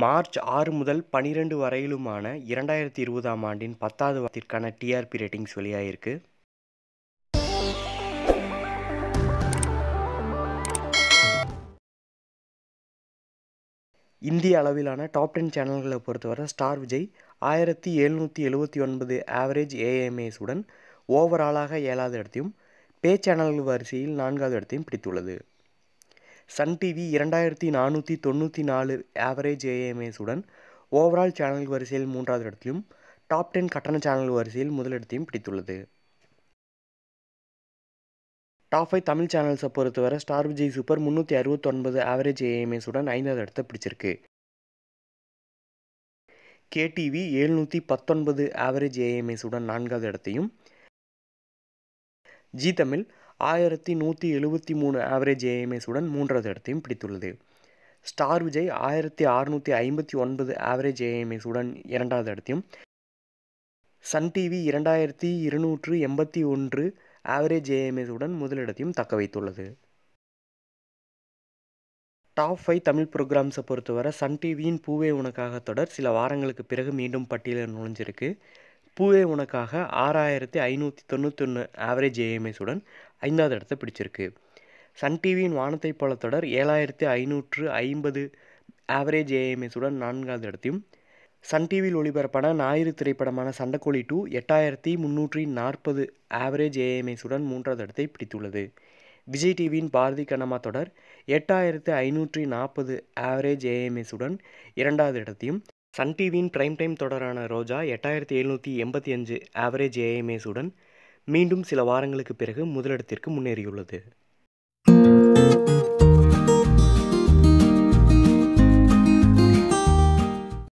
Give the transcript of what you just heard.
March ஆறு முதல் பனிரெண்டு வரையிலுமான இரண்டாயிரத்தி இருபதாம் ஆண்டின் பத்தாவது வாரத்திற்கான டிஆர்பி ரேட்டிங்ஸ் வெளியாகிருக்கு இந்திய அளவிலான டாப் டென் சேனல்களை பொறுத்தவரை ஸ்டார் விஜய் ஆயிரத்தி எழுநூற்றி எழுபத்தி ஒன்பது ஆவரேஜ் உடன் ஓவராலாக ஏழாவது இடத்தையும் பே சேனல்கள் வரிசையில் நான்காவது இடத்தையும் பிடித்துள்ளது சன் டிவி இரண்டாயிரத்தி நானூற்றி தொண்ணூற்றி நாலு ஆவரேஜ் ஏஎம்ஏஸ் உடன் ஓவரால் சேனல் வரிசையில் மூன்றாவது இடத்திலும் டாப் டென் கட்டண சேனல் வரிசையில் முதலிடத்தையும் பிடித்துள்ளது டாப் ஃபைவ் தமிழ் சேனல்ஸை பொறுத்தவரை ஸ்டார் விஜய் சூப்பர் முந்நூற்றி அறுபத்தொன்பது ஆவரேஜ் ஏஎம்ஏஸ் உடன் ஐந்தாவது இடத்தை பிடிச்சிருக்கு கேடிவி எழுநூற்றி பத்தொன்பது ஆவரேஜ் உடன் நான்காவது இடத்தையும் ஜி தமிழ் ஆயிரத்தி நூற்றி எழுபத்தி மூணு ஆவரேஜ் உடன் மூன்றாவது இடத்தையும் பிடித்துள்ளது ஸ்டார் விஜய் ஆயிரத்தி அறுநூற்றி ஐம்பத்தி ஒன்பது ஆவரேஜ் உடன் இரண்டாவது இடத்தையும் சன் டிவி இரண்டாயிரத்தி இருநூற்று எண்பத்தி ஒன்று ஆவரேஜ் உடன் முதலிடத்தையும் தக்க வைத்துள்ளது டாப் ஃபைவ் தமிழ் ப்ரோக்ராம்ஸை பொறுத்தவரை சன் டிவியின் பூவே உனக்காக தொடர் சில வாரங்களுக்கு பிறகு மீண்டும் பட்டியலில் நுழைஞ்சிருக்கு பூவே உனக்காக ஆறாயிரத்தி ஐநூற்றி ஒன்று ஆவரேஜ் ஏஎம்எஸ் உடன் ஐந்தாவது இடத்தை பிடிச்சிருக்கு சன் டிவியின் வானத்தை போல தொடர் ஏழாயிரத்தி ஐநூற்று ஐம்பது ஆவரேஜ் ஏஎம்எஸ் உடன் நான்காவது இடத்தையும் சன் டிவியில் ஒளிபரப்பான ஞாயிறு திரைப்படமான சண்டக்கோழி டூ எட்டாயிரத்தி முந்நூற்றி நாற்பது ஆவரேஜ் ஏஎம்எஸ் உடன் மூன்றாவது இடத்தை பிடித்துள்ளது விஜய் டிவியின் பாரதி கண்ணம்மா தொடர் எட்டாயிரத்து ஐநூற்றி நாற்பது ஆவரேஜ் ஏஎம்எஸ் உடன் இரண்டாவது இடத்தையும் சன் டிவியின் பிரைம் டைம் தொடரான ரோஜா எட்டாயிரத்தி எழுநூற்றி எண்பத்தி அஞ்சு ஆவரேஜ் ஏஎம்ஏஸுடன் மீண்டும் சில வாரங்களுக்கு பிறகு முதலிடத்திற்கு முன்னேறியுள்ளது